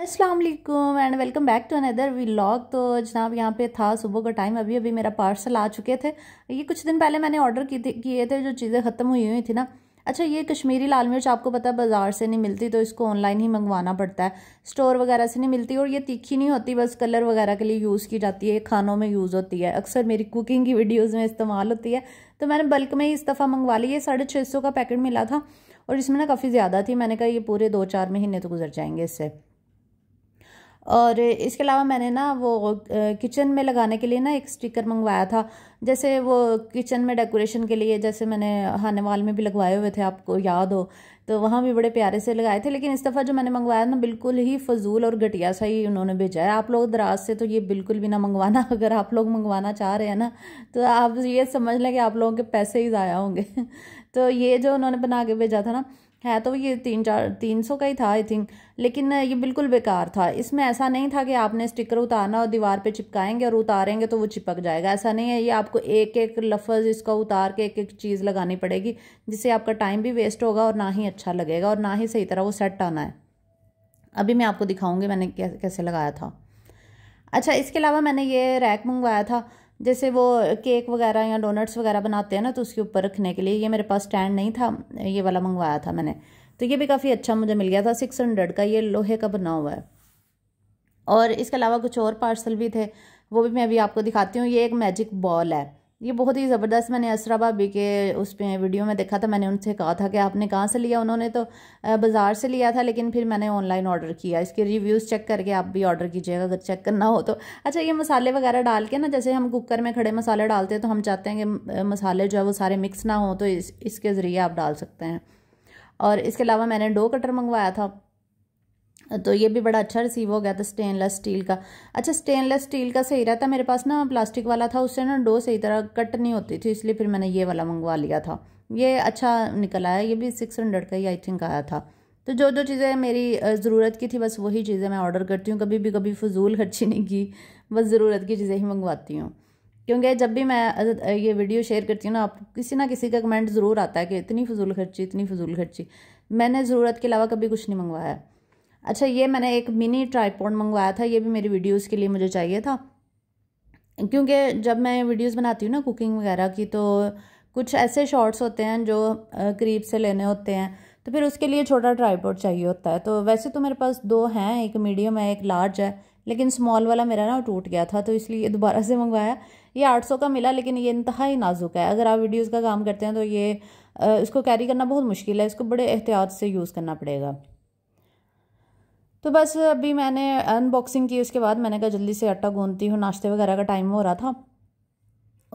Aslam and welcome back to another vlog तो जनाब यहाँ पे था सुबह का टाइम अभी अभी मेरा पार्सल आ चुके थे ये कुछ दिन पहले मैंने ऑर्डर किए थे जो चीज़ें ख़त्म हुई हुई थी ना अच्छा ये कश्मीरी लाल मिर्च आपको पता है बाज़ार से नहीं मिलती तो इसको ऑनलाइन ही मंगवाना पड़ता है स्टोर वगैरह से नहीं मिलती और ये तीखी नहीं होती बस कलर वगैरह के लिए यूज़ की जाती है खानों में यूज़ होती है अक्सर मेरी कुकिंग की वीडियोज़ में इस्तेमाल होती है तो मैंने बल्क में ही इस दफ़ा मंगवा ली ये साढ़े छः सौ का पैकेट मिला था और इसमें ना काफ़ी ज़्यादा थी मैंने कहा ये पूरे दो चार महीने तो गुजर जाएंगे इससे और इसके अलावा मैंने ना वो किचन में लगाने के लिए ना एक स्टिकर मंगवाया था जैसे वो किचन में डेकोरेशन के लिए जैसे मैंने हानेवाल में भी लगवाए हुए थे आपको याद हो तो वहाँ भी बड़े प्यारे से लगाए थे लेकिन इस दफ़ा जो मैंने मंगवाया ना बिल्कुल ही फजूल और घटिया सा ही उन्होंने भेजा है आप लोग दराज से तो ये बिल्कुल भी ना मंगवाना अगर आप लोग मंगवाना चाह रहे हैं ना तो आप ये समझ लें कि आप लोगों के पैसे ही ज़ाया होंगे तो ये जो उन्होंने बना के भेजा था ना है तो ये तीन चार तीन सौ का ही था आई थिंक लेकिन ये बिल्कुल बेकार था इसमें ऐसा नहीं था कि आपने स्टिकर उतारना और दीवार पे चिपकाएंगे और उतारेंगे तो वो चिपक जाएगा ऐसा नहीं है ये आपको एक एक लफज इसका उतार के एक एक चीज़ लगानी पड़ेगी जिससे आपका टाइम भी वेस्ट होगा और ना ही अच्छा लगेगा और ना ही सही तरह वो सेट आना है अभी मैं आपको दिखाऊँगी मैंने कैसे लगाया था अच्छा इसके अलावा मैंने ये रैक मंगवाया था जैसे वो केक वगैरह या डोनट्स वगैरह बनाते हैं ना तो उसके ऊपर रखने के लिए ये मेरे पास स्टैंड नहीं था ये वाला मंगवाया था मैंने तो ये भी काफ़ी अच्छा मुझे मिल गया था सिक्स हंड्रेड का ये लोहे का बना हुआ है और इसके अलावा कुछ और पार्सल भी थे वो भी मैं अभी आपको दिखाती हूँ ये एक मैजिक बॉल है ये बहुत ही ज़बरदस्त मैंने असरा भाभी के उस पर वीडियो में देखा था मैंने उनसे कहा था कि आपने कहाँ से लिया उन्होंने तो बाज़ार से लिया था लेकिन फिर मैंने ऑनलाइन ऑर्डर किया इसके रिव्यूज़ चेक करके आप भी ऑर्डर कीजिएगा अगर चेक करना हो तो अच्छा ये मसाले वगैरह डाल के ना जैसे हम कुकर में खड़े मसाले डालते हैं तो हम चाहते हैं कि मसाले जो है वो सारे मिक्स ना हो तो इस, इसके ज़रिए आप डाल सकते हैं और इसके अलावा मैंने डो कटर मंगवाया था तो ये भी बड़ा अच्छा रिसीव हो गया था स्टेनलेस स्टील का अच्छा स्टेनलेस स्टील का सही रहता मेरे पास ना प्लास्टिक वाला था उससे ना डो सही तरह कट नहीं होती थी इसलिए फिर मैंने ये वाला मंगवा लिया था ये अच्छा निकल आया ये भी सिक्स हंड्रेड का ही आई थिंक आया था तो जो जो चीज़ें मेरी ज़रूरत की थी बस वही चीज़ें मैं ऑर्डर करती हूँ कभी भी कभी फजूल खर्ची नहीं की बस ज़रूरत की चीज़ें ही मंगवाती हूँ क्योंकि जब भी मैं ये वीडियो शेयर करती हूँ ना आप किसी ना किसी का कमेंट ज़रूर आता है कि इतनी फजूल खर्ची इतनी फजूल खर्ची मैंने ज़रूरत के अलावा कभी कुछ नहीं मंगवाया अच्छा ये मैंने एक मिनी ट्राईपोड मंगवाया था ये भी मेरी वीडियोज़ के लिए मुझे चाहिए था क्योंकि जब मैं वीडियोस बनाती हूँ ना कुकिंग वगैरह की तो कुछ ऐसे शॉर्ट्स होते हैं जो करीब से लेने होते हैं तो फिर उसके लिए छोटा ट्राईपोड चाहिए होता है तो वैसे तो मेरे पास दो हैं एक मीडियम है एक लार्ज है लेकिन स्मॉल वाला मेरा ना टूट गया था तो इसलिए दोबारा से मंगवाया ये आठ सौ का मिला लेकिन ये इंतहा नाजुक है अगर आप वीडियोज़ का काम करते हैं तो ये इसको कैरी करना बहुत मुश्किल है इसको बड़े एहतियात से यूज़ करना पड़ेगा तो बस अभी मैंने अनबॉक्सिंग की उसके बाद मैंने कहा जल्दी से आटा गूंदती हूँ नाश्ते वगैरह का टाइम हो रहा था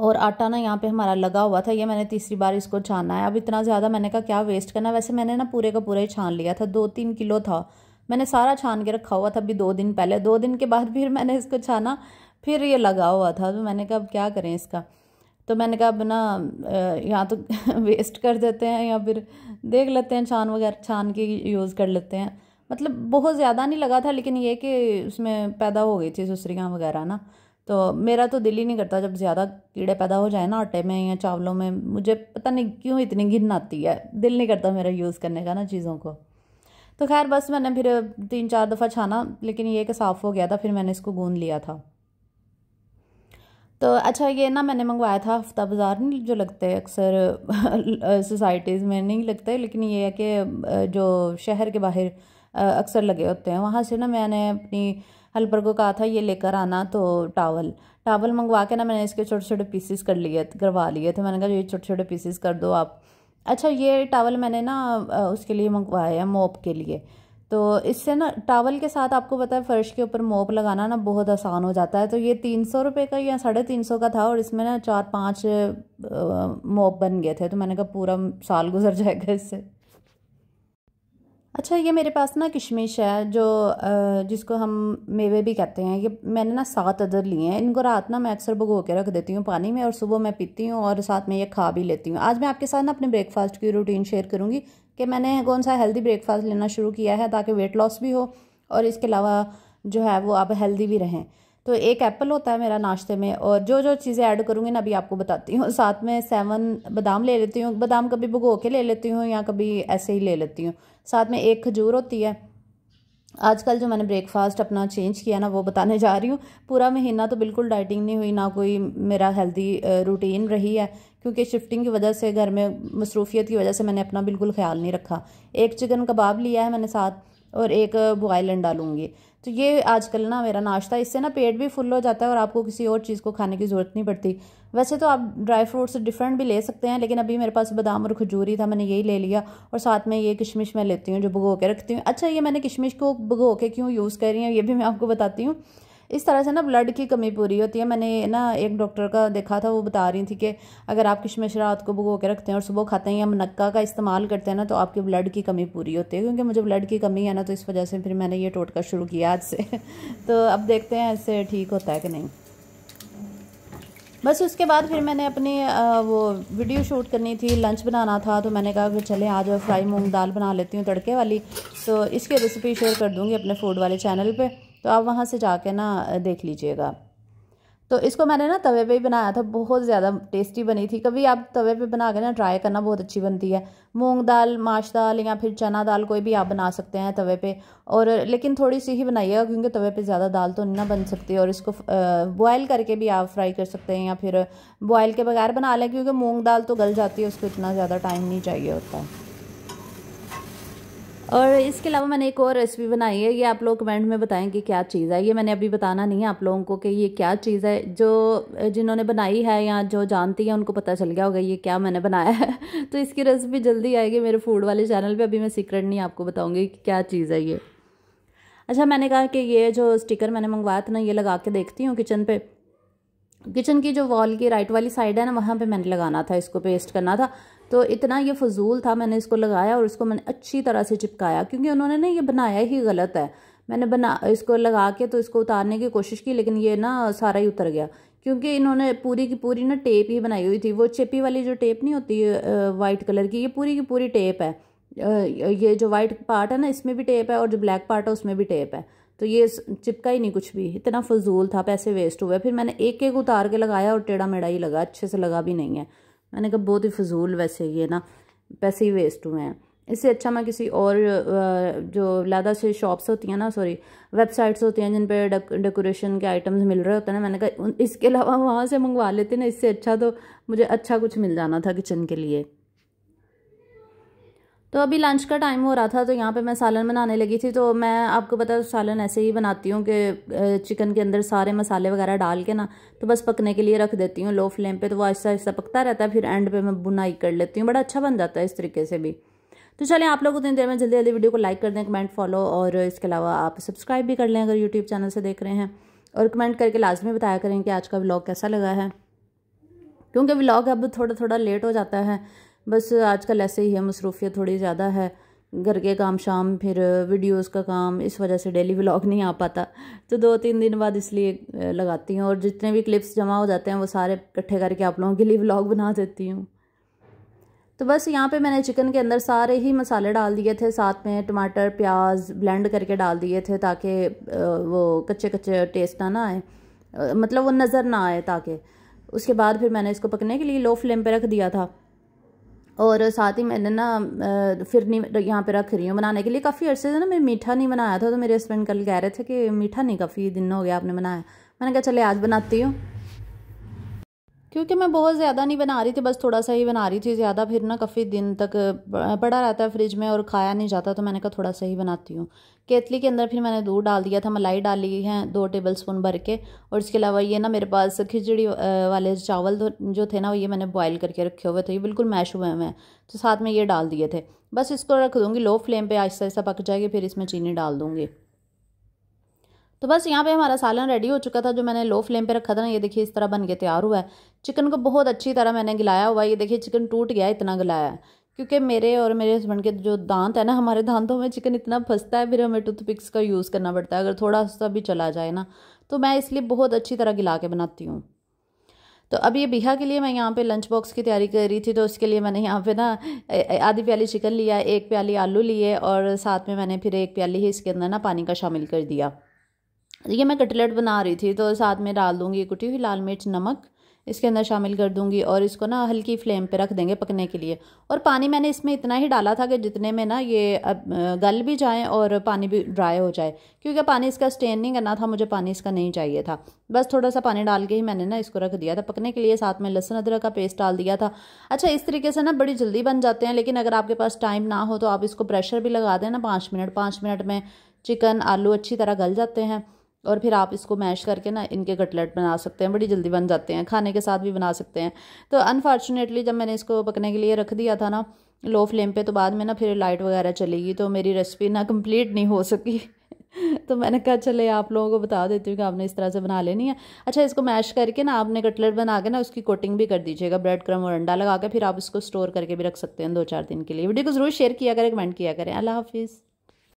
और आटा ना यहाँ पे हमारा लगा हुआ था ये मैंने तीसरी बार इसको छाना है अब इतना ज़्यादा मैंने कहा क्या वेस्ट करना वैसे मैंने ना पूरे का पूरा ही छान लिया था दो तीन किलो था मैंने सारा छान के रखा हुआ था अभी दो दिन पहले दो दिन के बाद फिर मैंने इसको छाना फिर ये लगा हुआ था तो मैंने कहा अब क्या करें इसका तो मैंने कहा अब ना यहाँ तो वेस्ट कर देते हैं या फिर देख लेते हैं छान वगैरह छान के यूज़ कर लेते हैं मतलब बहुत ज़्यादा नहीं लगा था लेकिन ये कि उसमें पैदा हो गई थी सुसरियाँ वगैरह ना तो मेरा तो दिल ही नहीं करता जब ज़्यादा कीड़े पैदा हो जाए ना आटे में या चावलों में मुझे पता नहीं क्यों इतनी घिन आती है दिल नहीं करता मेरा यूज़ करने का ना चीज़ों को तो खैर बस मैंने फिर तीन चार दफ़ा छाना लेकिन ये कि साफ़ हो गया था फिर मैंने इसको गूंद लिया था तो अच्छा ये ना मैंने मंगवाया था हफ्ता बाज़ार नहीं जो लगते हैं अक्सर सोसाइटीज़ में नहीं लगते लेकिन ये है कि जो शहर के बाहर अक्सर लगे होते हैं वहाँ से ना मैंने अपनी हेल्पर को कहा था ये लेकर आना तो टावल टावल मंगवा के ना मैंने इसके छोटे छोटे पीसेस कर लिए करवा लिए थे तो मैंने कहा ये छोटे छोटे पीसेस कर दो आप अच्छा ये टावल मैंने ना उसके लिए मंगवाया है मोप के लिए तो इससे ना टावल के साथ आपको पता है फ़र्श के ऊपर मोप लगाना ना बहुत आसान हो जाता है तो ये तीन सौ रुपये का या साढ़े तीन सौ का था और इसमें ना चार पाँच मोप बन गए थे तो मैंने कहा पूरा साल गुजर जाएगा इससे अच्छा ये मेरे पास ना किशमिश है जो जिसको हम मेवे भी कहते हैं ये मैंने ना सात अदर लिए हैं इनको रात ना मैं अक्सर भगो के रख देती हूँ पानी में और सुबह मैं पीती हूँ और साथ में ये खा भी लेती हूँ आज मैं आपके साथ ना अपने ब्रेकफास्ट की रूटीन शेयर करूँगी कि मैंने कौन सा हेल्दी ब्रेकफास्ट लेना शुरू किया है ताकि वेट लॉस भी हो और इसके अलावा जो है वो आप हेल्दी भी रहें तो एक एप्पल होता है मेरा नाश्ते में और जो जो चीज़ें ऐड करूँगी ना अभी आपको बताती हूँ साथ में सेवन बादाम ले लेती हूँ बादाम कभी भुगो के ले लेती हूँ या कभी ऐसे ही ले लेती हूँ साथ में एक खजूर होती है आजकल जो मैंने ब्रेकफास्ट अपना चेंज किया ना वो बताने जा रही हूँ पूरा महीना तो बिल्कुल डाइटिंग नहीं हुई ना कोई मेरा हेल्दी रूटीन रही है क्योंकि शिफ्टिंग की वजह से घर में मसरूफियत की वजह से मैंने अपना बिल्कुल ख्याल नहीं रखा एक चिकन कबाब लिया है मैंने साथ और एक बॉयल अंडा लूँगी तो ये आजकल ना मेरा नाश्ता इससे ना पेट भी फुल हो जाता है और आपको किसी और चीज़ को खाने की ज़रूरत नहीं पड़ती वैसे तो आप ड्राई फ्रूट्स डिफरेंट भी ले सकते हैं लेकिन अभी मेरे पास बादाम और खजूर ही था मैंने यही ले लिया और साथ में ये किशमिश मैं लेती हूँ जो भगो के रखती हूँ अच्छा ये मैंने किशमिश को भगो के क्यों यूज़ कर रही ये भी मैं आपको बताती हूँ इस तरह से ना ब्लड की कमी पूरी होती है मैंने ना एक डॉक्टर का देखा था वो बता रही थी कि अगर आप किशमिश रात को भुगो के रखते हैं और सुबह खाते हैं या मनक्का का इस्तेमाल करते हैं ना तो आपकी ब्लड की कमी पूरी होती है क्योंकि मुझे ब्लड की कमी है ना तो इस वजह से फिर मैंने ये टोटका शुरू किया आज से तो अब देखते हैं ऐसे ठीक होता है कि नहीं बस उसके बाद फिर मैंने अपनी वो वीडियो शूट करनी थी लंच बनाना था तो मैंने कहा कि चले आज फ्राई मूंग दाल बना लेती हूँ तड़के वाली तो इसकी रेसिपी शेयर कर दूँगी अपने फूड वाले चैनल पे तो आप वहाँ से जाके ना देख लीजिएगा तो इसको मैंने ना तवे पे ही बनाया था बहुत ज़्यादा टेस्टी बनी थी कभी आप तवे पे बना के ना ट्राई करना बहुत अच्छी बनती है मूंग दाल माश दाल या फिर चना दाल कोई भी आप बना सकते हैं तवे पे और लेकिन थोड़ी सी ही बनाइएगा क्योंकि तवे पे ज़्यादा दाल तो नहीं ना बन सकती और इसको बॉयल करके भी आप फ्राई कर सकते हैं या फिर बॉयल के बगैर बना लें क्योंकि मूँग दाल तो गल जाती है उसको इतना ज़्यादा टाइम नहीं चाहिए होता है और इसके अलावा मैंने एक और रेसिपी बनाई है ये आप लोग कमेंट में बताएं कि क्या चीज़ है ये मैंने अभी बताना नहीं है आप लोगों को कि ये क्या चीज़ है जो जिन्होंने बनाई है या जो जानती है उनको पता चल गया होगा ये क्या मैंने बनाया है तो इसकी रेसिपी जल्दी आएगी मेरे फूड वाले चैनल पर अभी मैं सीक्रेट नहीं आपको बताऊँगी कि क्या चीज़ है ये अच्छा मैंने कहा कि ये जो स्टिकर मैंने मंगवाया था ना ये लगा के देखती हूँ किचन पर किचन की जो वॉल की राइट वाली साइड है ना वहाँ पे मैंने लगाना था इसको पेस्ट करना था तो इतना ये फजूल था मैंने इसको लगाया और इसको मैंने अच्छी तरह से चिपकाया क्योंकि उन्होंने ना ये बनाया ही गलत है मैंने बना इसको लगा के तो इसको उतारने की कोशिश की लेकिन ये ना सारा ही उतर गया क्योंकि इन्होंने पूरी की पूरी ना टेप ही बनाई हुई थी वो चिपी वाली जो टेप नहीं होती वाइट कलर की ये पूरी की पूरी टेप है ये जो वाइट पार्ट है ना इसमें भी टेप है और जो ब्लैक पार्ट है उसमें भी टेप है तो ये चिपका ही नहीं कुछ भी इतना फजूल था पैसे वेस्ट हुए फिर मैंने एक एक उतार के लगाया और टेढ़ा मेढ़ा ही लगा अच्छे से लगा भी नहीं है मैंने कहा बहुत ही फजूल वैसे ये ना पैसे ही वेस्ट हुए हैं इससे अच्छा मैं किसी और जो लादा से शॉप्स होती हैं ना सॉरी वेबसाइट्स होती हैं जिन पर डेकोरेशन के आइटम्स मिल रहे होते हैं ना मैंने कहा इसके अलावा वहाँ से मंगवा लेते ना इससे अच्छा तो मुझे अच्छा कुछ मिल जाना था किचन के लिए तो अभी लंच का टाइम हो रहा था तो यहाँ पे मैं सालन बनाने लगी थी तो मैं आपको पता सालन ऐसे ही बनाती हूँ कि चिकन के अंदर सारे मसाले वगैरह डाल के ना तो बस पकने के लिए रख देती हूँ लो फ्लेम पे तो वो ऐसा ऐसा पकता रहता है फिर एंड पे मैं बुनाई कर लेती हूँ बड़ा अच्छा बन जाता है इस तरीके से भी तो चलें आप लोग उतनी देर में जल्दी जल्दी वीडियो को लाइक कर दें कमेंट फॉलो और इसके अलावा आप सब्सक्राइब भी कर लें अगर यूट्यूब चैनल से देख रहे हैं और कमेंट करके लाजमी बताया करें कि आज का ब्लॉग कैसा लगा है क्योंकि व्लॉग अब थोड़ा थोड़ा लेट हो जाता है बस आजकल ऐसे ही है मसरूफियत थोड़ी ज़्यादा है घर के काम शाम फिर वीडियोस का काम इस वजह से डेली व्लॉग नहीं आ पाता तो दो तीन दिन बाद इसलिए लगाती हूँ और जितने भी क्लिप्स जमा हो जाते हैं वो सारे इकट्ठे करके आप लोगों के लिए व्लॉग बना देती हूँ तो बस यहाँ पे मैंने चिकन के अंदर सारे ही मसाले डाल दिए थे साथ में टमाटर प्याज ब्लेंड करके डाल दिए थे ताकि वो कच्चे कच्चे टेस्ट ना ना आए मतलब वो नज़र ना आए ताकि उसके बाद फिर मैंने इसको पकने के लिए लो फ्लेम पर रख दिया था और साथ ही मैंने ना फिर नहीं तो यहाँ पे रख रही हूँ बनाने के लिए काफ़ी अर्से से ना मैं मीठा नहीं बनाया था तो मेरे हस्बैंड कल कह रहे थे कि मीठा नहीं काफ़ी दिन हो गया आपने बनाया मैंने कहा चले आज बनाती हूँ क्योंकि मैं बहुत ज़्यादा नहीं बना रही थी बस थोड़ा सा ही बना रही थी ज़्यादा फिर ना काफ़ी दिन तक पड़ा रहता है फ्रिज में और खाया नहीं जाता तो मैंने कहा थोड़ा सा ही बनाती हूँ केतली के अंदर फिर मैंने दूध डाल दिया था मलाई डाली है दो टेबल स्पून भर के और इसके अलावा ये ना मेरे पास खिचड़ी वाले चावल जो थे ना ये मैंने बॉयल करके रखे हुए थे ये बिल्कुल मैश हुए हुए हैं तो साथ में ये डाल दिए थे बस इसको रख दूँगी लो फ्लेम पर आहिस्ता आहिस्ता पक जाएगी फिर इसमें चीनी डाल दूँगी तो बस यहाँ पे हमारा सालन रेडी हो चुका था जो मैंने लो फ्लेम पे रखा था ना ये देखिए इस तरह बन के तैयार हुआ है चिकन को बहुत अच्छी तरह मैंने गिलाया हुआ है ये देखिए चिकन टूट गया इतना गिलाया है क्योंकि मेरे और मेरे हस्बैंड के जो दांत है ना हमारे दांतों में चिकन इतना फंसता है फिर हमें टूथपिक्स का यूज़ करना पड़ता है अगर थोड़ा सा भी चला जाए ना तो मैं इसलिए बहुत अच्छी तरह गिला के बनाती हूँ तो अब ये बिहा के लिए मैं यहाँ पे लंच बॉक्स की तैयारी कर रही थी तो उसके लिए मैंने यहाँ पे ना आधी प्याली चिकन लिया एक प्याली आलू लिए और साथ में मैंने फिर एक प्याली ही इसके अंदर ना पानी का शामिल कर दिया देखिए मैं कटलेट बना रही थी तो साथ में डाल दूँगी कुटी हुई लाल मिर्च नमक इसके अंदर शामिल कर दूंगी और इसको ना हल्की फ्लेम पे रख देंगे पकने के लिए और पानी मैंने इसमें इतना ही डाला था कि जितने में ना ये अब गल भी जाए और पानी भी ड्राई हो जाए क्योंकि पानी इसका स्टेन नहीं करना था मुझे पानी इसका नहीं चाहिए था बस थोड़ा सा पानी डाल के ही मैंने ना इसको रख दिया था पकने के लिए साथ में लहसुन अदरक का पेस्ट डाल दिया था अच्छा इस तरीके से ना बड़ी जल्दी बन जाते हैं लेकिन अगर आपके पास टाइम ना हो तो आप इसको प्रेशर भी लगा दें ना पाँच मिनट पाँच मिनट में चिकन आलू अच्छी तरह गल जाते हैं और फिर आप इसको मैश करके ना इनके कटलेट बना सकते हैं बड़ी जल्दी बन जाते हैं खाने के साथ भी बना सकते हैं तो अनफॉर्चुनेटली जब मैंने इसको पकने के लिए रख दिया था ना लो फ्लेम पे तो बाद में ना फिर लाइट वगैरह चलेगी तो मेरी रेसिपी ना कंप्लीट नहीं हो सकी तो मैंने कहा चले आप लोगों को बता देती हूँ कि आपने इस तरह से बना लेनी है अच्छा इसको मैश करके ना आपने कटलेट बना के ना उसकी कोटिंग भी कर दीजिएगा ब्रेड क्रम और अंडा लगा के फिर आप इसको स्टोर करके भी रख सकते हैं दो चार दिन के लिए वीडियो को जरूर शेयर किया करें कमेंट किया करें अल्लाह हाफिज़